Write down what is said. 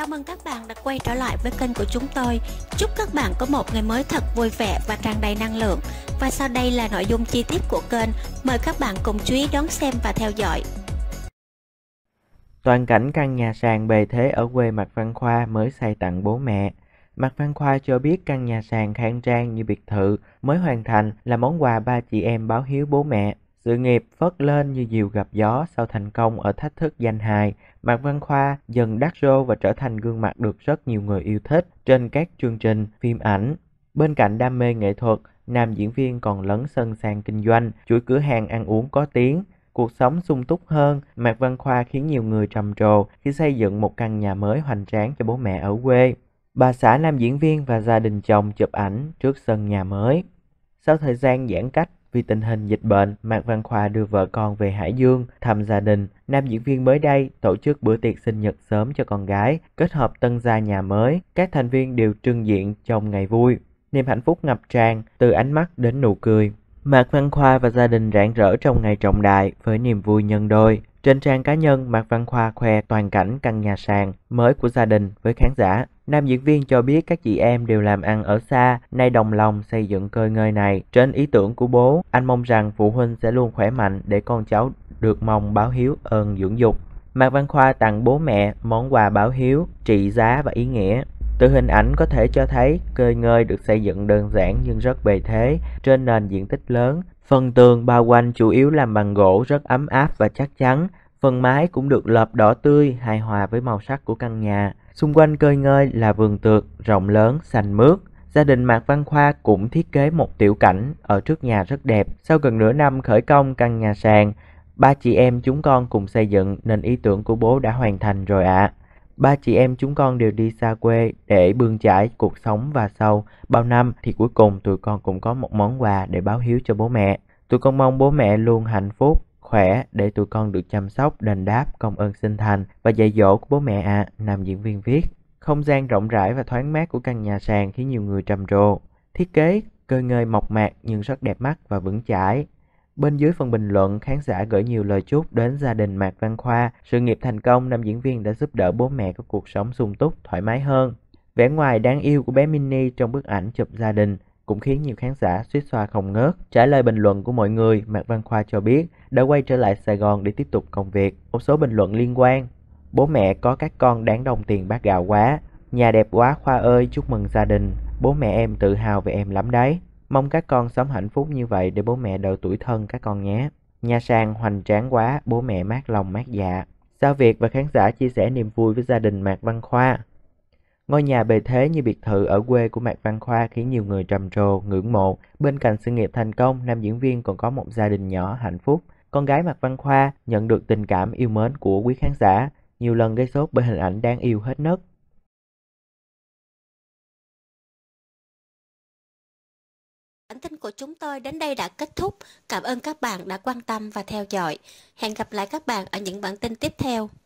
Chào mừng các bạn đã quay trở lại với kênh của chúng tôi. Chúc các bạn có một ngày mới thật vui vẻ và tràn đầy năng lượng. Và sau đây là nội dung chi tiết của kênh. Mời các bạn cùng chú ý đón xem và theo dõi. Toàn cảnh căn nhà sàn bề thế ở quê Mạc Văn Khoa mới xây tặng bố mẹ. Mạc Văn Khoa cho biết căn nhà sàn khang trang như biệt thự mới hoàn thành là món quà ba chị em báo hiếu bố mẹ. Sự nghiệp phớt lên như diều gặp gió sau thành công ở thách thức danh hài, Mạc Văn Khoa dần đắt rô và trở thành gương mặt được rất nhiều người yêu thích trên các chương trình, phim ảnh. Bên cạnh đam mê nghệ thuật, nam diễn viên còn lấn sân sang kinh doanh, chuỗi cửa hàng ăn uống có tiếng. Cuộc sống sung túc hơn, Mạc Văn Khoa khiến nhiều người trầm trồ khi xây dựng một căn nhà mới hoành tráng cho bố mẹ ở quê. Bà xã nam diễn viên và gia đình chồng chụp ảnh trước sân nhà mới. Sau thời gian giãn cách, vì tình hình dịch bệnh, Mạc Văn Khoa đưa vợ con về Hải Dương thăm gia đình. Nam diễn viên mới đây tổ chức bữa tiệc sinh nhật sớm cho con gái, kết hợp tân gia nhà mới. Các thành viên đều trưng diện trong ngày vui. Niềm hạnh phúc ngập tràn từ ánh mắt đến nụ cười. Mạc Văn Khoa và gia đình rạng rỡ trong ngày trọng đại với niềm vui nhân đôi. Trên trang cá nhân, Mạc Văn Khoa khoe toàn cảnh căn nhà sàn mới của gia đình với khán giả. Nam diễn viên cho biết các chị em đều làm ăn ở xa, nay đồng lòng xây dựng cơ ngơi này. Trên ý tưởng của bố, anh mong rằng phụ huynh sẽ luôn khỏe mạnh để con cháu được mong báo hiếu ơn dưỡng dục. Mạc Văn Khoa tặng bố mẹ món quà báo hiếu, trị giá và ý nghĩa. Từ hình ảnh có thể cho thấy cơ ngơi được xây dựng đơn giản nhưng rất bề thế, trên nền diện tích lớn. Phần tường bao quanh chủ yếu làm bằng gỗ rất ấm áp và chắc chắn, Phần mái cũng được lợp đỏ tươi hài hòa với màu sắc của căn nhà. Xung quanh cơi ngơi là vườn tược rộng lớn, xanh mướt. Gia đình Mạc Văn Khoa cũng thiết kế một tiểu cảnh ở trước nhà rất đẹp. Sau gần nửa năm khởi công căn nhà sàn, ba chị em chúng con cùng xây dựng nên ý tưởng của bố đã hoàn thành rồi ạ. À. Ba chị em chúng con đều đi xa quê để bươn trải cuộc sống và sau bao năm thì cuối cùng tụi con cũng có một món quà để báo hiếu cho bố mẹ. Tụi con mong bố mẹ luôn hạnh phúc, khỏe để tụi con được chăm sóc, đền đáp công ơn sinh thành và dạy dỗ của bố mẹ ạ, à, nam diễn viên viết. Không gian rộng rãi và thoáng mát của căn nhà sàn khiến nhiều người trầm trồ. Thiết kế cơ ngơi mộc mạc nhưng rất đẹp mắt và vững chãi. Bên dưới phần bình luận, khán giả gửi nhiều lời chúc đến gia đình Mạc Văn Khoa. Sự nghiệp thành công, nam diễn viên đã giúp đỡ bố mẹ có cuộc sống sung túc, thoải mái hơn. Vẻ ngoài đáng yêu của bé Minnie trong bức ảnh chụp gia đình cũng khiến nhiều khán giả suýt xoa không ngớt. Trả lời bình luận của mọi người, Mạc Văn Khoa cho biết đã quay trở lại Sài Gòn để tiếp tục công việc. Một số bình luận liên quan, bố mẹ có các con đáng đồng tiền bát gạo quá, nhà đẹp quá Khoa ơi chúc mừng gia đình, bố mẹ em tự hào về em lắm đấy. Mong các con sống hạnh phúc như vậy để bố mẹ đỡ tuổi thân các con nhé. Nhà sàn hoành tráng quá, bố mẹ mát lòng mát dạ. Sao Việt và khán giả chia sẻ niềm vui với gia đình Mạc Văn Khoa. Ngôi nhà bề thế như biệt thự ở quê của Mạc Văn Khoa khiến nhiều người trầm trồ, ngưỡng mộ. Bên cạnh sự nghiệp thành công, nam diễn viên còn có một gia đình nhỏ hạnh phúc. Con gái Mạc Văn Khoa nhận được tình cảm yêu mến của quý khán giả, nhiều lần gây sốt bởi hình ảnh đáng yêu hết nấc. Bản tin của chúng tôi đến đây đã kết thúc. Cảm ơn các bạn đã quan tâm và theo dõi. Hẹn gặp lại các bạn ở những bản tin tiếp theo.